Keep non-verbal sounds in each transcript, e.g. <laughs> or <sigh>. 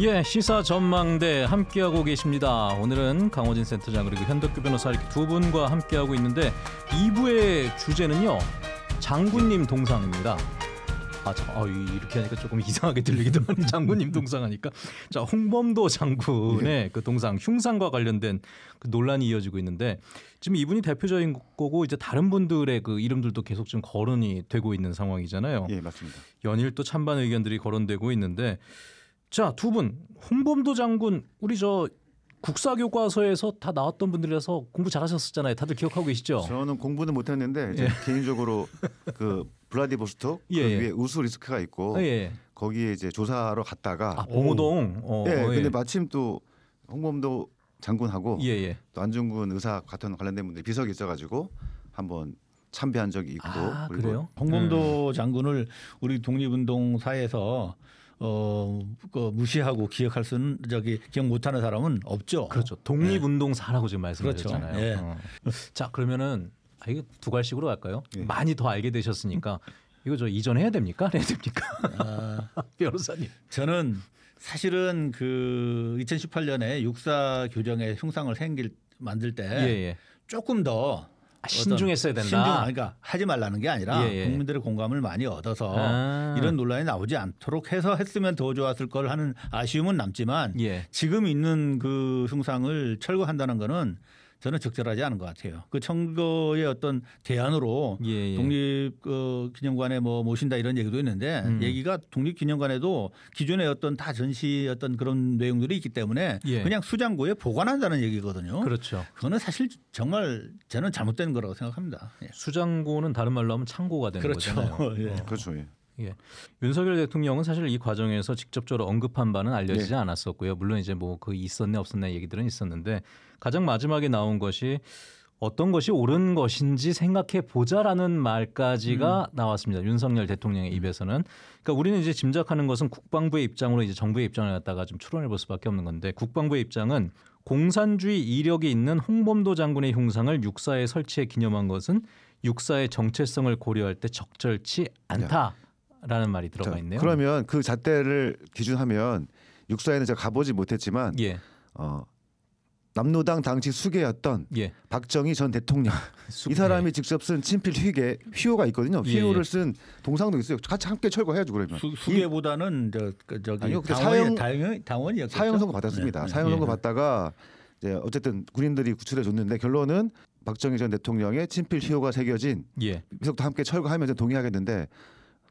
예, 시사 전망대 함께하고 계십니다. 오늘은 강호진 센터장 그리고 현덕규 변호사 이렇게 두 분과 함께하고 있는데 2부의 주제는요. 장군님 동상입니다. 아, 저, 아, 이렇게 하니까 조금 <laughs> 이상하게 들리기도 하는 장군님 동상 하니까. 자, 홍범도 장군의 예. 그 동상, 흉상과 관련된 그 논란이 이어지고 있는데 지금 이분이 대표적인 거고 이제 다른 분들의 그 이름들도 계속 지금 거론이 되고 있는 상황이잖아요. 예, 맞습니다. 연일 또 찬반 의견들이 거론되고 있는데 자, 두 분. 홍범도 장군 우리 저 국사 교과서에서 다 나왔던 분들이라서 공부 잘하셨었잖아요. 다들 기억하고 계시죠? 저는 공부는 못했는데 예. 개인적으로 그 블라디보스톡 그 <laughs> 예, 예. 위에 우수 리스크가 있고 아, 예. 거기에 이제 조사하러 갔다가 아, 봉호동. 어, 예, 어, 예. 근데 마침 또 홍범도 장군하고 예, 예. 또 안중근 의사 같은 관련된 분들 비석이 있어가지고 한번 참배한 적이 있고 아, 그리고 홍범도 장군을 우리 독립운동 사에서 회 어그 무시하고 기억할 수는 저기 기억 못하는 사람은 없죠. 그렇죠. 독립운동사라고 네. 지금 말씀하셨잖아요. 그렇죠. 네. 어. 자 그러면은 아, 이거 두괄식으로 갈까요? 네. 많이 더 알게 되셨으니까 이거 저 이전해야 됩니까? 해야 됩니까? 아, <laughs> 변호사님. 저는 사실은 그 2018년에 육사 교정의 흉상을 생길 만들 때 예, 예. 조금 더 신중했어야 된다. 신중, 그러니까 하지 말라는 게 아니라 예, 예. 국민들의 공감을 많이 얻어서 아. 이런 논란이 나오지 않도록 해서 했으면 더 좋았을 걸 하는 아쉬움은 남지만 예. 지금 있는 그 흉상을 철거한다는 거는 저는 적절하지 않은 것 같아요. 그 청거의 어떤 대안으로 예, 예. 독립 어, 기념관에 뭐 모신다 이런 얘기도 있는데 음. 얘기가 독립 기념관에도 기존의 어떤 다 전시 어떤 그런 내용들이 있기 때문에 예. 그냥 수장고에 보관한다는 얘기거든요. 그렇죠. 그거는 사실 정말 저는 잘못된 거라고 생각합니다. 예. 수장고는 다른 말로 하면 창고가 되는 그렇죠. 거잖아요. <laughs> 예. 어. 그렇죠. 예. 예. 윤석열 대통령은 사실 이 과정에서 직접적으로 언급한 바는 알려지지 네. 않았었고요. 물론 이제 뭐 그 있었네 없었네 얘기들은 있었는데 가장 마지막에 나온 것이 어떤 것이 옳은 것인지 생각해 보자라는 말까지가 음. 나왔습니다. 윤석열 대통령의 음. 입에서는 그러니까 우리는 이제 짐작하는 것은 국방부의 입장으로 이제 정부의 입장을 갖다가 좀 추론해 볼 수밖에 없는 건데 국방부의 입장은 공산주의 이력이 있는 홍범도 장군의 흉상을 육사에 설치해 기념한 것은 육사의 정체성을 고려할 때 적절치 않다라는 말이 들어가 있네요. 자, 그러면 그 잣대를 기준하면 육사에는 제가 가보지 못했지만 예. 어, 남노당 당시 수계였던 예. 박정희 전 대통령 <laughs> 수... 이 사람이 예. 직접 쓴 친필 휘게 휘호가 있거든요. 예, 휘호를 예. 쓴 동상도 있어요. 같이 함께 철거해야죠 그러면. 수, 수계보다는 저, 그 저기 아니요, 당원, 사형 당원이었 사형 선고 받았습니다. 네. 사형 선고 받다가 이제 어쨌든 군인들이 구출해 줬는데 결론은 박정희 전 대통령의 친필 휘호가 새겨진 예. 비석도 함께 철거하면서 동의하겠는데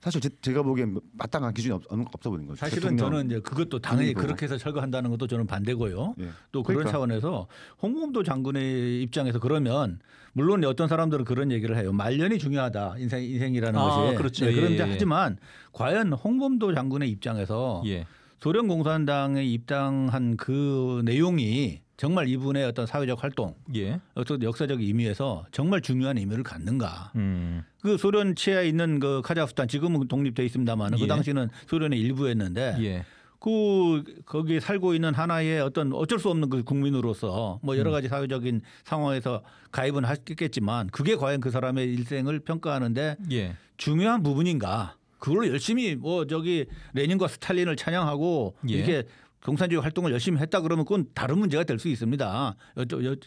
사실 제, 가 보기엔 마땅한 기준이 없, 없어 보이는 거죠. 사실은 저는 이제 그것도 당연히 정도. 그렇게 해서 철거한다는 것도 저는 반대고요. 예. 또 그런 러니까 차원에서 홍범도 장군의 입장에서 그러면 물론 어떤 사람들은 그런 얘기를 해요. 말년이 중요하다 인생 인생이라는 아, 것이. 그렇죠. 네, 그런데 예, 예, 예. 하지만 과연 홍범도 장군의 입장에서 예. 소련 공산당에 입당한 그 내용이 정말 이분의 어떤 사회적 활동, 예. 어떤 역사적 의미에서 정말 중요한 의미를 갖는가. 음. 그 소련 치하에 있는 그 카자흐스탄 지금은 독립돼 있습니다만 그 예. 그 당시는 소련의 일부였는데 예. 그 거기 살고 있는 하나의 어떤 어쩔 수 없는 그 국민으로서 뭐 여러 음. 가지 사회적인 상황에서 가입은 하겠지만 그게 과연 그 사람의 일생을 평가하는데 예. 중요한 부분인가? 그걸 열심히 뭐 저기 레닌과 스탈린을 찬양하고 예. 이게 공산주의 활동을 열심히 했다 그러면 그건 다른 문제가 될 수 있습니다.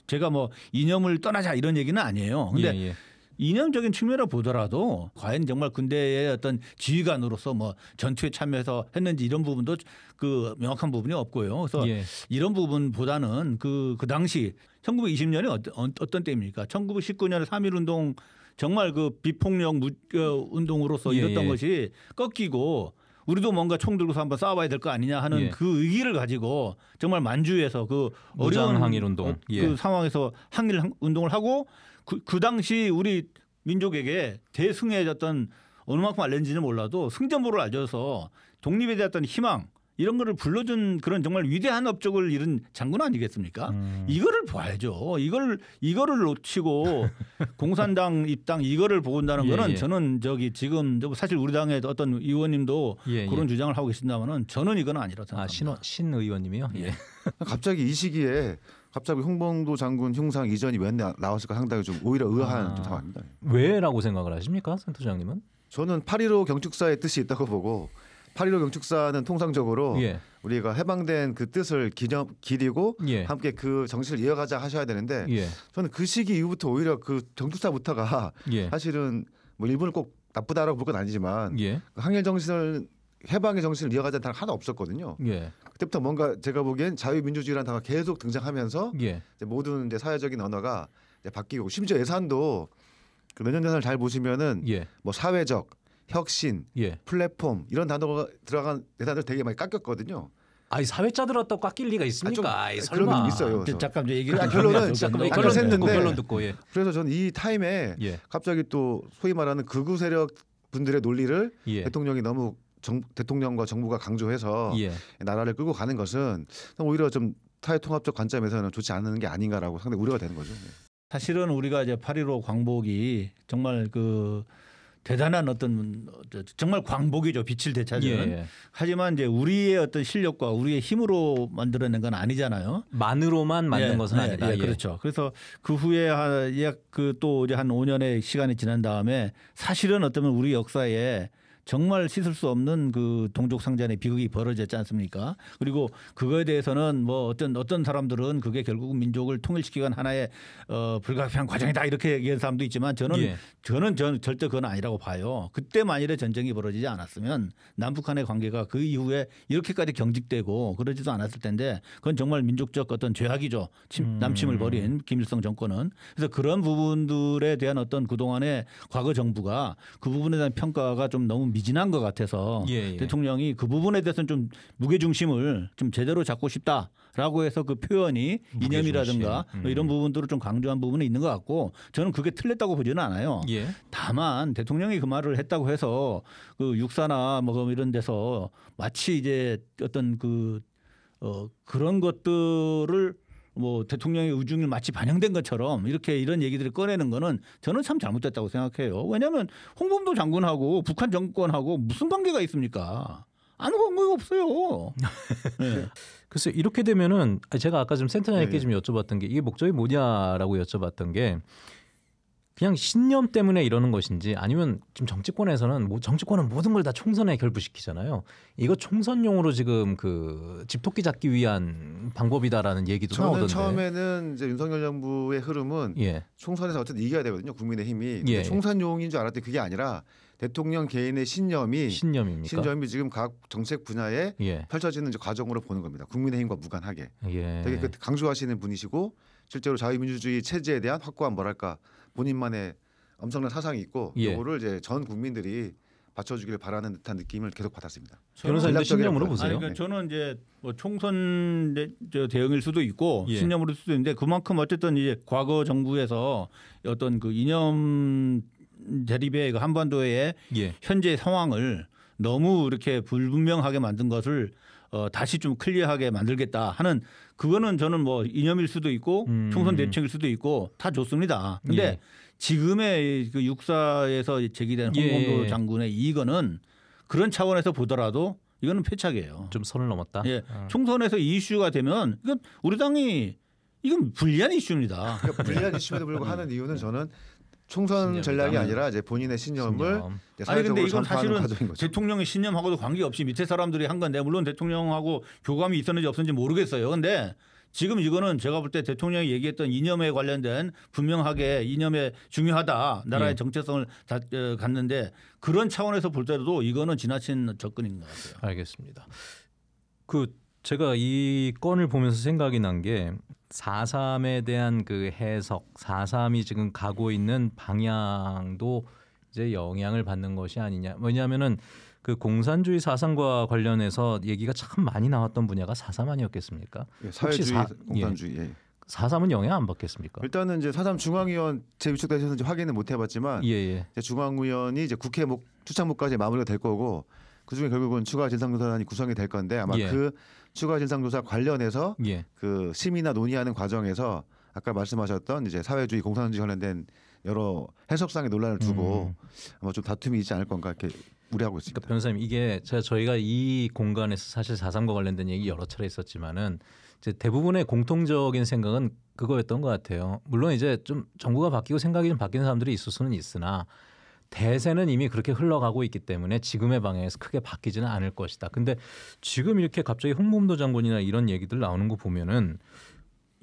제가 뭐 이념을 떠나자 이런 얘기는 아니에요. 근데 예, 예. 이념적인 측면으로 보더라도 과연 정말 군대의 어떤 지휘관으로서 뭐 전투에 참여해서 했는지 이런 부분도 그 명확한 부분이 없고요. 그래서 예. 이런 부분보다는 그, 그 당시 1920년에 어떤, 어, 어떤 때입니까? 1919년에 3.1 운동 정말 그 비폭력 무, 어, 운동으로서 예, 이뤘던 예. 것이 꺾이고 우리도 뭔가 총 들고서 한번 싸워봐야 될 거 아니냐 하는 예. 그 의기를 가지고 정말 만주에서 그 어려운 항일 운동 어, 예. 그 상황에서 항일 운동을 하고 그, 그 당시 우리 민족에게 대승해졌던 어느 만큼 알렸는지는 몰라도 승전보를 알려서 독립에 대한 희망 이런 거를 불러준 그런 정말 위대한 업적을 이룬 장군 아니겠습니까? 음. 이거를 봐야죠. 이걸 이거를 놓치고 <laughs> 공산당 입당 이거를 보는다는 예, 거는 예. 저는 저기 지금 사실 우리 당의 어떤 의원님도 예, 예, 그런 주장을 하고 계신다면은 저는 이건 아니라 아, 생각합니다. 예. 예. 아, 신원, 신 의원님이요? 예. 갑자기 이 시기에 갑자기 홍범도 장군 흉상 이전이 왜 나왔을까 상당히 좀 오히려 의아한 아, 좀 상황입니다. 왜라고 생각을 하십니까, 센터장님은? 저는 8.15 경축사의 뜻이 있다고 보고 8.15경축사는 통상적으로 예. 우리가 해방된 그 뜻을 기념 기리고 예. 함께 그 정신을 이어가자 하셔야 되는데 예. 저는 그 시기 이후부터 오히려 그경축사부터가 예. 사실은 뭐 일본을 꼭 나쁘다라고 볼 건 아니지만 예. 그 항일 정신을 해방의 정신을 이어가자는 단어 하나 없었거든요. 예. 그때부터 뭔가 제가 보기엔 자유민주주의라는 단어가 계속 등장하면서 이제 모든 이제 사회적인 언어가 이제 바뀌고 심지어 예산도 그 내년 예산을 잘 보시면은 뭐 사회적 혁신, 예. 플랫폼 이런 단어가 들어간 대단들 되게 많이 깎였거든요. 아니 사회자들한테 깎일 리가 아, 있습니까? 아, 좀, 설마. 있어요. 그 잠깐 이제 얘기를 아, 결론은 결론 듣고 결론 듣고 예. 그래서 저는 이 타임에 예. 갑자기 또 소위 말하는 극우 세력 분들의 논리를 예. 대통령이 너무 정, 대통령과 정부가 강조해서 예. 나라를 끌고 가는 것은 오히려 좀 타의 통합적 관점에서는 좋지 않은 게 아닌가라고 상당히 우려가 되는 거죠. 네. 사실은 우리가 이제 8.15 광복이 정말 그 대단한 어떤 정말 광복이죠 빛을 되찾은 예, 예. 하지만 이제 우리의 어떤 실력과 우리의 힘으로 만들어낸 건 아니잖아요. 만으로만 만든 예. 것은 네, 예. 아니다. 예. 그렇죠. 그래서 그 후에 약 그또 이제 한 5년의 시간이 지난 다음에 사실은 어쩌면 우리 역사에 정말 씻을 수 없는 그 동족 상잔의 비극이 벌어졌지 않습니까? 그리고 그거에 대해서는 뭐 어떤 어떤 사람들은 그게 결국 민족을 통일시키기 위한 하나의 어 불가피한 과정이다 이렇게 얘기한 사람도 있지만 저는 예. 저는 전 절대 그건 아니라고 봐요. 그때 만일에 전쟁이 벌어지지 않았으면 남북한의 관계가 그 이후에 이렇게까지 경직되고 그러지도 않았을 텐데 그건 정말 민족적 어떤 죄악이죠. 침, 음. 남침을 벌인 김일성 정권은 그래서 그런 부분들에 대한 어떤 그동안의 과거 정부가 그 부분에 대한 평가가 좀 너무 미진한 것 같아서 예, 예. 대통령이 그 부분에 대해서는 좀 무게중심을 좀 제대로 잡고 싶다라고 해서 그 표현이 이념이라든가 뭐 음. 이런 부분들을 좀 강조한 부분이 있는 것 같고 저는 그게 틀렸다고 보지는 않아요. 예. 다만 대통령이 그 말을 했다고 해서 그 육사나 뭐 이런 데서 마치 이제 어떤 그 어, 그런 것들을 뭐 대통령의 우중이 마치 반영된 것처럼 이렇게 이런 얘기들을 꺼내는 거는 저는 참 잘못됐다고 생각해요. 왜냐하면 홍범도 장군하고 북한 정권하고 무슨 관계가 있습니까? 아무 관계가 없어요. <laughs> 네. 글쎄 이렇게 되면은 제가 아까 좀 센터장님께 네. 좀 여쭤봤던 게 이게 목적이 뭐냐라고 여쭤봤던 게 그냥 신념 때문에 이러는 것인지 아니면 지금 정치권에서는 뭐 정치권은 모든 걸 다 총선에 결부시키잖아요. 이거 총선용으로 지금 그 집토끼 잡기 위한 방법이다라는 얘기도 저는 나오던데. 처음에는 이제 윤석열 정부의 흐름은 예. 총선에서 어쨌든 이겨야 되거든요. 국민의힘이 예, 예. 총선용인 줄 알았더니 그게 아니라 대통령 개인의 신념이 신념입니까? 신념이 지금 각 정책 분야에 예. 펼쳐지는 과정으로 보는 겁니다. 국민의힘과 무관하게 예. 되게 그 강조하시는 분이시고 실제로 자유민주주의 체제에 대한 확고한 뭐랄까 본인만의 엄청난 사상이 있고 이거를 예. 이제 전 국민들이 받쳐주길 바라는 듯한 느낌을 계속 받았습니다. 변호사님 신념으로 보세요. 아니, 그러니까 네. 저는 이제 뭐 총선 대응일 수도 있고 예. 신념으로 수도 있는데 그만큼 어쨌든 이제 과거 정부에서 어떤 그 이념 대립의 그 한반도의 예. 현재 상황을 너무 이렇게 불분명하게 만든 것을 어, 다시 좀 클리어하게 만들겠다 하는 그거는 저는 뭐 이념일 수도 있고 음. 총선 대책일 수도 있고 다 좋습니다. 근데 예. 지금의 그 육사에서 제기된 예. 홍범도 예. 장군의 이거는 그런 차원에서 보더라도 이거는 패착이에요. 좀 선을 넘었다. 예. 어. 총선에서 이슈가 되면 이건 우리 당이 이건 불리한 이슈입니다. 그러니까 불리한 이슈에도 불구하고 하는 음. 이유는 저는 총선 전략이 아니라 이제 본인의 신념을 신념. 아니 근데 이건 사실은 대통령의 신념하고도 관계없이 밑에 사람들이 한 건데 물론 대통령하고 교감이 있었는지 없었는지 모르겠어요. 근데 지금 이거는 제가 볼 때 대통령이 얘기했던 이념에 관련된 분명하게 이념에 중요하다 나라의 예. 정체성을 다, 에, 어, 갔는데 그런 차원에서 볼 때도 이거는 지나친 접근인 것 같아요. 알겠습니다. 그 제가 이 건을 보면서 생각이 난 게 4.3에 대한 그 해석, 4.3이 지금 가고 있는 방향도 이제 영향을 받는 것이 아니냐. 왜냐하면은 그 공산주의 사상과 관련해서 얘기가 참 많이 나왔던 분야가 사삼 아니었겠습니까? 예, 사회주의, 사, 공산주의. 예. 예. 사삼은 영향 안 받겠습니까? 일단은 이제 사삼 중앙위원 재위촉되셨는지 확인은 못 해봤지만 예, 예, 이제 중앙위원이 이제 국회 목추천목까지 마무리가 될 거고 그 중에 결국은 추가 진상조사단이 구성이 될 건데 아마 예. 그 추가 진상조사 관련해서 그 심의나 논의하는 과정에서 아까 말씀하셨던 이제 사회주의 공산주의 관련된 여러 해석상의 논란을 두고 음. 아마 좀 다툼이 있지 않을 건가 이렇게 우려하고 있습니다. 그러니까 변호사님 이게 제가 저희가 이 공간에서 사실 사삼과 관련된 얘기 여러 차례 있었지만은 이제 대부분의 공통적인 생각은 그거였던 것 같아요. 물론 이제 좀 정부가 바뀌고 생각이 좀 바뀌는 사람들이 있을 수는 있으나 대세는 이미 그렇게 흘러가고 있기 때문에 지금의 방향에서 크게 바뀌지는 않을 것이다. 근데 지금 이렇게 갑자기 홍범도 장군이나 이런 얘기들 나오는 거 보면은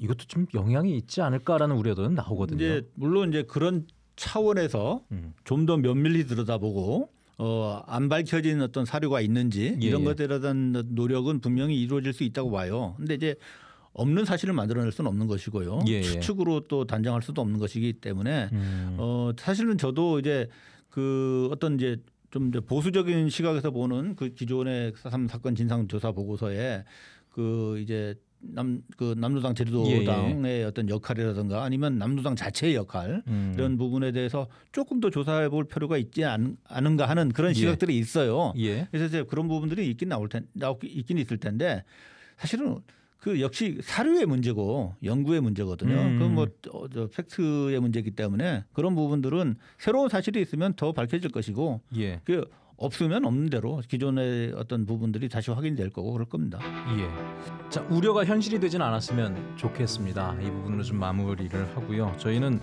이것도 좀 영향이 있지 않을까라는 우려도 나오거든요. 이제 물론 이제 그런 차원에서 음. 좀더 면밀히 들여다보고 어, 안 밝혀진 어떤 사료가 있는지 예. 이런 예. 것들에 대한 노력은 분명히 이루어질 수 있다고 봐요. 근데 이제 없는 사실을 만들어낼 수는 없는 것이고요. 예, 예. 추측으로 또 단정할 수도 없는 것이기 때문에 음. 어, 사실은 저도 이제 그 어떤 이제 좀 이제 보수적인 시각에서 보는 그 기존의 사삼 사건 진상 조사 보고서에 그 이제 남그 남노당 제주도당의 예, 예. 어떤 역할이라든가 아니면 남노당 자체의 역할 음. 이런 부분에 대해서 조금 더 조사해 볼 필요가 있지 않, 은가 하는 그런 예. 시각들이 예. 있어요. 그래서 이제 그런 부분들이 있긴 나올 텐 나올 있긴 있을 텐데 사실은 그 역시 사료의 문제고 연구의 문제거든요. 음. 그뭐 저 어, 팩트의 문제이기 때문에 그런 부분들은 새로운 사실이 있으면 더 밝혀질 것이고 예. 그 없으면 없는 대로 기존의 어떤 부분들이 다시 확인될 거고 그럴 겁니다. 예. 자 우려가 현실이 되진 않았으면 좋겠습니다. 이 부분으로 좀 마무리를 하고요. 저희는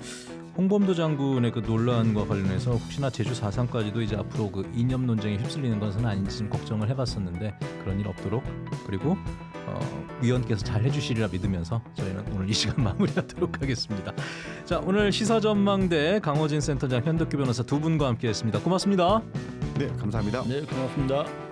홍범도 장군의 그 논란과 관련해서 혹시나 제주 4.3까지도 이제 앞으로 그 이념 논쟁에 휩쓸리는 것은 아닌지 좀 걱정을 해봤었는데 그런 일 없도록 그리고 어, 위원께서 잘 해주시리라 믿으면서 저희는 오늘 이 시간 <laughs> 마무리하도록 하겠습니다. 자 오늘 시사전망대 강호진 센터장 현덕규 변호사 두 분과 함께했습니다. 고맙습니다. 네, 감사합니다. 네, 고맙습니다.